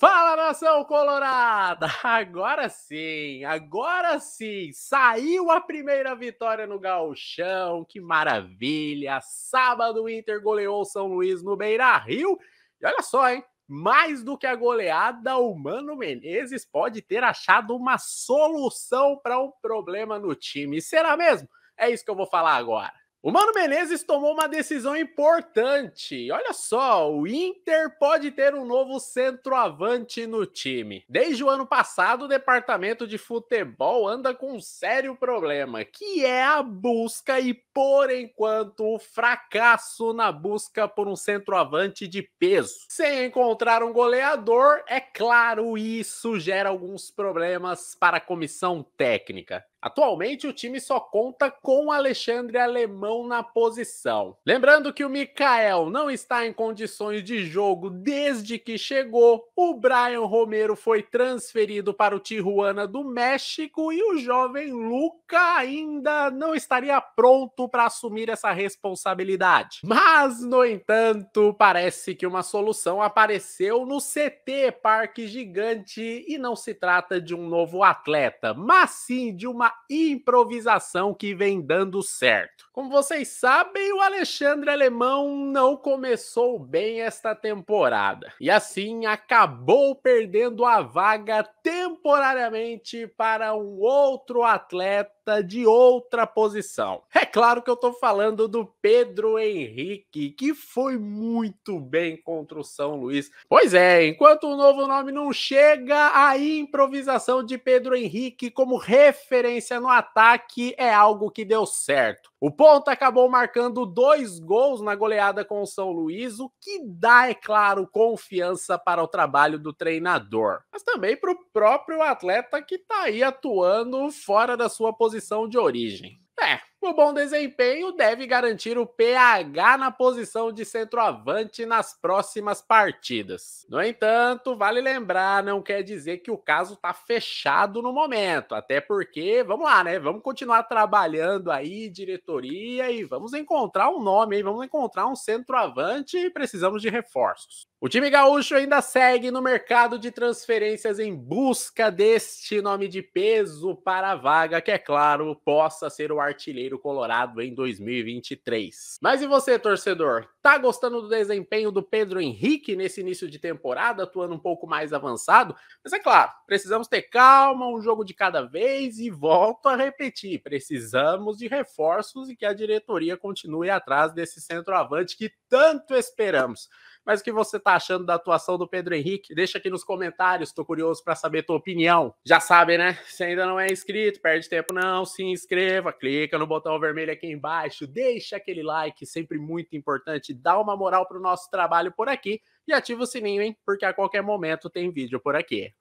Fala nação colorada! Agora sim, agora sim, saiu a primeira vitória no Gauchão, que maravilha! Sábado o Inter goleou São Luís no Beira-Rio. E olha só, hein? Mais do que a goleada, o Mano Menezes pode ter achado uma solução para um problema no time. Será mesmo? É isso que eu vou falar agora. O Mano Menezes tomou uma decisão importante. Olha só, o Inter pode ter um novo centroavante no time. Desde o ano passado, o departamento de futebol anda com um sério problema, que é a busca e, por enquanto, o fracasso na busca por um centroavante de peso. Sem encontrar um goleador, é claro, isso gera alguns problemas para a comissão técnica. Atualmente, o time só conta com Alexandre Alemão na posição. Lembrando que o Mikael não está em condições de jogo desde que chegou, o Brian Romero foi transferido para o Tijuana do México e o jovem Luca ainda não estaria pronto para assumir essa responsabilidade. Mas, no entanto, parece que uma solução apareceu no CT Parque Gigante e não se trata de um novo atleta, mas sim de uma uma improvisação que vem dando certo. Como vocês sabem, o Alexandre Alemão não começou bem esta temporada e assim acabou perdendo a vaga temporariamente para um outro atleta de outra posição. É claro que eu tô falando do Pedro Henrique, que foi muito bem contra o São Luís. Pois é, enquanto o novo nome não chega, a improvisação de Pedro Henrique como referência eficiência no ataque é algo que deu certo. O ponto acabou marcando dois gols na goleada com o São Luís, o que dá, é claro, confiança para o trabalho do treinador, mas também para o próprio atleta que está aí atuando fora da sua posição de origem. É, o bom desempenho deve garantir o PH na posição de centroavante nas próximas partidas. No entanto, vale lembrar, não quer dizer que o caso está fechado no momento, até porque, vamos lá, né? Vamos continuar trabalhando aí, diretoria, e vamos encontrar um nome aí, vamos encontrar um centroavante e precisamos de reforços. O time gaúcho ainda segue no mercado de transferências em busca deste nome de peso para a vaga, que é claro, possa ser o artilheiro primeiro Colorado em 2023. Mas e você, torcedor? Tá gostando do desempenho do Pedro Henrique nesse início de temporada, atuando um pouco mais avançado? Mas é claro, precisamos ter calma, um jogo de cada vez e volto a repetir, precisamos de reforços e que a diretoria continue atrás desse centroavante que tanto esperamos. Mas o que você está achando da atuação do Pedro Henrique? Deixa aqui nos comentários, estou curioso para saber tua opinião. Já sabe, né? Se ainda não é inscrito, perde tempo não, se inscreva, clica no botão vermelho aqui embaixo, deixa aquele like, sempre muito importante, dá uma moral para o nosso trabalho por aqui e ativa o sininho, hein? Porque a qualquer momento tem vídeo por aqui.